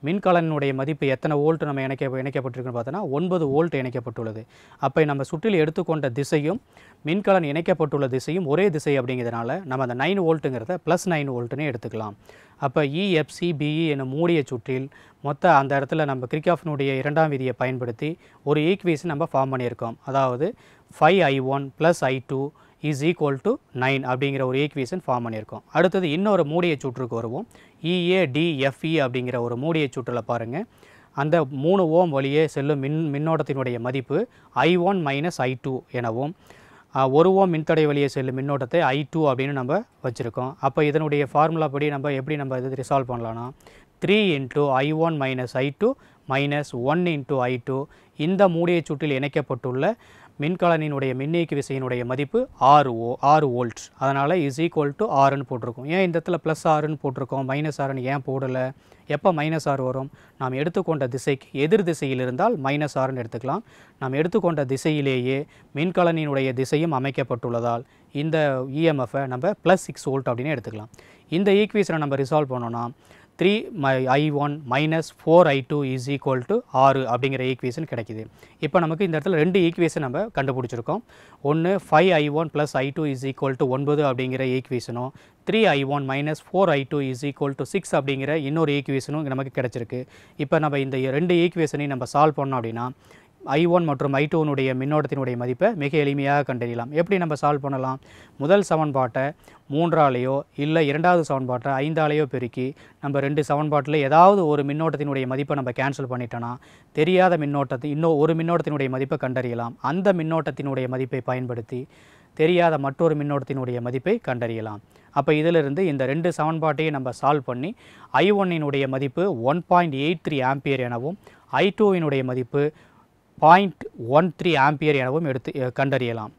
மின்கலனுடைய மதிப்பு எத்தனை வோல்ட் நம்ம இணைக்க இணைக்கப்பட்டிருக்குன்னு பார்த்தோன்னா ஒன்பது வோல்ட் இணைக்கப்பட்டுள்ளது அப்போ நம்ம சுற்றில் எடுத்துக்கொண்ட திசையும் மின்கலன் இணைக்கப்பட்டுள்ள திசையும் ஒரே திசை அப்படிங்கிறதுனால நம்ம அந்த நைன் வோல்ட்டுங்கிறத ப்ளஸ் நைன் வோல்ட்டுன்னு எடுத்துக்கலாம் அப்போ இஎஃப்சி பிஇ என்னும் மூடிய சுற்றில் மொத்த அந்த இடத்துல நம்ம கிரிக்காஃபினுடைய இரண்டாம் விதியை பயன்படுத்தி ஒரு ஈக்குவேஷன் நம்ம ஃபார்ம் பண்ணியிருக்கோம் அதாவது five I one plus I two is equal to nine அப்படிங்கிற ஒரு ஈக்குவேஷன் ஃபார்ம் பண்ணியிருக்கோம் அடுத்தது இன்னொரு மூடிய சுற்றுக்கு வருவோம் இஏடிஎஃப்இ e, e அப்படிங்கிற ஒரு மூடிய சுற்றில் பாருங்கள் அந்த மூணு ஓம் வழியே செல்லும் மின் மின்னோட்டத்தினுடைய மதிப்பு I one minus I two எனவும் ஒரு ஓம் மின்தடை வழியே செல்லும் மின்னோட்டத்தை ஐ டூ அப்படின்னு நம்ம வச்சுருக்கோம் அப்போ இதனுடைய ஃபார்முலா படி நம்ம எப்படி நம்ம இது ரிசால்வ் பண்ணலான்னா three into I one minus I two minus one into I two இந்த மூடிய சுற்றில் இணைக்கப்பட்டுள்ள மின்கலனினுடைய மின்னியக்கு விசையினுடைய மதிப்பு ஆறு ஓ ஆறு வோல்ட் அதனால் இஸ் ஈக்குவல் டு ஆறுன்னு போட்டிருக்கோம் ஏன் இந்த இடத்துல ப்ளஸ் ஆறுன்னு போட்டிருக்கோம் மைனஸ் ஆறுன்னு ஏன் போடலை எப்போ மைனஸ் ஆறு வரும் நாம் எடுத்துக்கொண்ட திசைக்கு எதிர் திசையில் இருந்தால் மைனஸ் ஆறுன்னு எடுத்துக்கலாம் நாம் எடுத்துக்கொண்ட திசையிலேயே மின்கலனினுடைய திசையும் அமைக்கப்பட்டுள்ளதால் இந்த இஎம்எஃப்பை e நம்ம ப்ளஸ் சிக்ஸ் வோல்ட் அப்படின்னு எடுத்துக்கலாம் இந்த ஈக்குவேஷனை நம்ம ரிசால்வ் பண்ணோன்னா த்ரீ மை I one minus four I two is equal ஆறு அப்படிங்கிற ஈக்குவேஷன் கிடைக்கிது இப்போ நமக்கு இந்த இடத்துல ரெண்டு ஈக்குவேஷன் நம்ம கண்டுபிடிச்சிருக்கோம் ஒன்று five I one plus I two is equal ஒன்பது அப்படிங்கிற ஈக்குவேஷனும் three I one minus four I two is equal six அப்படிங்கிற இன்னொரு ஈக்குவேஷனும் நமக்கு கிடச்சிருக்கு இப்போ நம்ம இந்த ரெண்டு ஈக்குவேஷனையும் நம்ம சால்வ் பண்ணோம் அப்படின்னா ஐ ஒன் மற்றும் ஐ டூனுடைய மின்னோட்டத்தினுடைய மதிப்பை மிக எளிமையாக கண்டறியலாம் எப்படி நம்ம சால்வ் பண்ணலாம் முதல் சமன்பாட்டை மூன்றாலேயோ இல்லை இரண்டாவது சமன்பாட்டை ஐந்தாலேயோ பெருக்கி நம்ம ரெண்டு சமன்பாட்டில் ஏதாவது ஒரு மின்னோட்டத்தினுடைய மதிப்பை நம்ம கேன்சல் பண்ணிட்டோன்னா தெரியாத மின்னோட்டத்தை இன்னும் ஒரு மின்னோட்டத்தினுடைய மதிப்பை கண்டறியலாம் அந்த மின்னோட்டத்தினுடைய மதிப்பை பயன்படுத்தி தெரியாத மற்றொரு மின்னோட்டத்தினுடைய மதிப்பை கண்டறியலாம் அப்போ இதிலிருந்து இந்த ரெண்டு சமன்பாட்டையும் நம்ம சால்வ் பண்ணி ஐ ஒன்னினுடைய மதிப்பு one point eight three ampere எனவும் ஐ டூவினுடைய மதிப்பு பாயிண்ட் ஒன் த்ரீ ஆம்பியர் எனவும் எடுத்து கண்டறியலாம்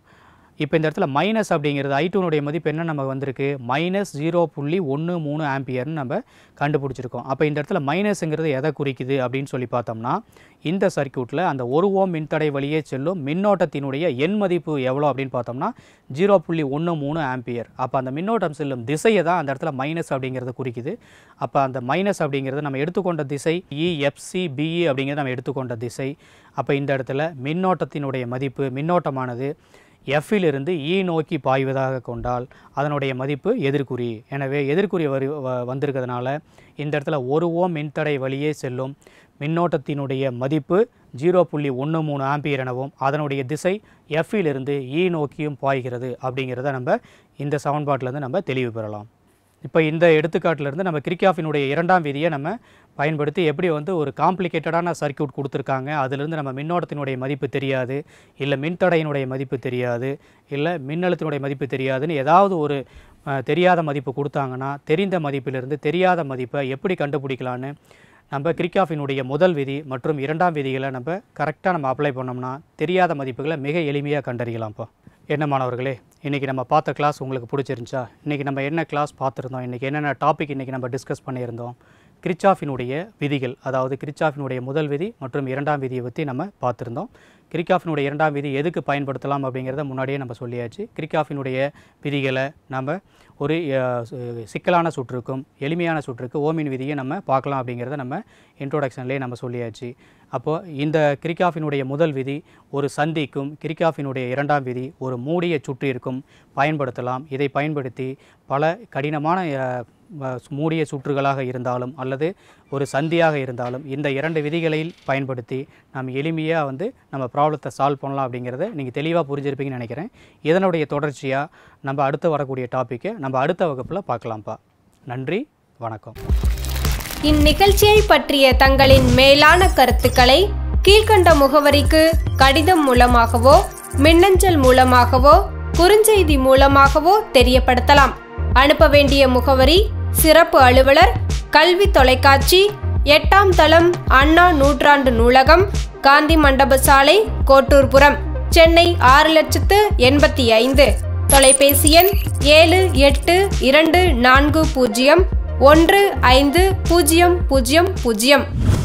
இப்போ இந்த இடத்துல மைனஸ் அப்படிங்கிறது ஐ டூனுடைய மதிப்பு என்ன நம்ம வந்திருக்கு மைனஸ் ஜீரோ புள்ளி ஒன்று மூணு ஆம்பியர்னு நம்ம கண்டுபிடிச்சிருக்கோம் அப்போ இந்த இடத்துல மைனஸுங்கிறது எதை குறிக்குது அப்படின்னு சொல்லி பார்த்தோம்னா இந்த சர்க்கியூட்டில் அந்த ஒரு ஓம் மின்தடை வழியே செல்லும் மின்னோட்டத்தினுடைய எண் மதிப்பு எவ்வளோ அப்படின்னு பார்த்தோம்னா ஜீரோ புள்ளி ஒன்று மூணு ஆம்பியர் அப்போ அந்த மின்னோட்டம் செல்லும் திசையை தான் அந்த இடத்துல மைனஸ் அப்படிங்கிறது குறிக்குது அப்போ அந்த மைனஸ் அப்படிங்கிறது நம்ம எடுத்துக்கொண்ட திசை இஎஃப்சி e, பிஇ e அப்படிங்கிறது நம்ம எடுத்துக்கொண்ட திசை அப்போ இந்த இடத்துல மின்னோட்டத்தினுடைய மதிப்பு மின்னோட்டமானது எஃப்இலிருந்து ஈ e நோக்கி பாய்வதாக கொண்டால் அதனுடைய மதிப்பு எதிர்குறி எனவே எதிர்குறி வரி வந்திருக்கிறதுனால இந்த இடத்துல ஒரு ஓம் மின்தடை வழியே செல்லும் மின்னோட்டத்தினுடைய மதிப்பு ஜீரோ புள்ளி ஒன்று மூணு ஆம்பியர் எனவும் அதனுடைய திசை எஃப்இலிருந்து இ e நோக்கியும் பாய்கிறது அப்படிங்கிறத நம்ம இந்த சவன்பாட்டிலேருந்து நம்ம தெளிவு பெறலாம் இப்போ இந்த எடுத்துக்காட்டிலேருந்து நம்ம கிரிக்காஃபினுடைய இரண்டாம் விதியை நம்ம பயன்படுத்தி எப்படி வந்து ஒரு காம்ப்ளிகேட்டடான சர்க்கியூட் கொடுத்துருக்காங்க அதிலிருந்து நம்ம மின்னோட்டத்தினுடைய மதிப்பு தெரியாது இல்லை மின்தடையினுடைய மதிப்பு தெரியாது இல்லை மின்னழுத்தினுடைய மதிப்பு தெரியாதுன்னு ஏதாவது ஒரு தெரியாத மதிப்பு கொடுத்தாங்கன்னா தெரிந்த மதிப்பிலிருந்து தெரியாத மதிப்பை எப்படி கண்டுபிடிக்கலான்னு நம்ம கிரிக்காஃபினுடைய முதல் விதி மற்றும் இரண்டாம் விதிகளை நம்ம கரெக்டாக நம்ம அப்ளை பண்ணோம்னா தெரியாத மதிப்புகளை மிக எளிமையாக கண்டறியலாம்ப்பா என்ன மாணவர்களே இன்றைக்கி நம்ம பார்த்த கிளாஸ் உங்களுக்கு பிடிச்சிருந்துச்சா இன்றைக்கி நம்ம என்ன கிளாஸ் பார்த்துருந்தோம் இன்றைக்கி என்னென்ன டாபிக் இன்றைக்கி நம்ம டிஸ்கஸ் பண்ணியிருந்தோம் கிரிச்சாஃபினுடைய விதிகள் அதாவது கிரிச்சாஃபினுடைய முதல் விதி மற்றும் இரண்டாம் விதியை பற்றி நம்ம பார்த்துருந்தோம் கிரிக்காஃபினுடைய இரண்டாம் விதி எதுக்கு பயன்படுத்தலாம் அப்படிங்கிறத முன்னாடியே நம்ம சொல்லியாச்சு கிரிக்காஃபினுடைய விதிகளை நம்ம ஒரு சிக்கலான சுற்றுக்கும் எளிமையான சுற்றுக்கு ஓமின் விதியை நம்ம பார்க்கலாம் அப்படிங்கிறத நம்ம இன்ட்ரோடக்ஷன்லேயே நம்ம சொல்லியாச்சு அப்போது இந்த கிரிக்காஃபினுடைய முதல் விதி ஒரு சந்திக்கும் கிரிக்காஃபினுடைய இரண்டாம் விதி ஒரு மூடிய சுற்றிற்கும் பயன்படுத்தலாம் இதை பயன்படுத்தி பல கடினமான மூடிய சுற்றுகளாக இருந்தாலும் அல்லது ஒரு சந்தியாக இருந்தாலும் இந்த இரண்டு விதிகளில் பயன்படுத்தி நாம் எளிமையாக வந்து நம்ம ப்ராப்ளத்தை சால்வ் பண்ணலாம் அப்படிங்கிறத நீங்கள் தெளிவாக புரிஞ்சிருப்பீங்கன்னு நினைக்கிறேன் இதனுடைய தொடர்ச்சியாக நம்ம அடுத்து வரக்கூடிய டாப்பிக்கை நம்ம அடுத்த வகுப்பில் பார்க்கலாம்ப்பா நன்றி வணக்கம் இந்நிகழ்ச்சியை பற்றிய தங்களின் மேலான கருத்துக்களை கீழ்கண்ட முகவரிக்கு கடிதம் மூலமாகவோ மின்னஞ்சல் மூலமாகவோ குறுஞ்செய்தி மூலமாகவோ தெரியப்படுத்தலாம் அனுப்ப வேண்டிய முகவரி சிறப்பு அலுவலர் கல்வி தொலைக்காட்சி எட்டாம் தளம் அண்ணா நூற்றாண்டு நூலகம் காந்தி மண்டப சாலை கோட்டூர்புரம் சென்னை ஆறு லட்சத்து எண்பத்தி ஐந்து தொலைபேசி எண் ஏழு எட்டு இரண்டு நான்கு பூஜ்ஜியம் ஒன்று ஐந்து பூஜ்ஜியம் பூஜ்ஜியம் பூஜ்ஜியம்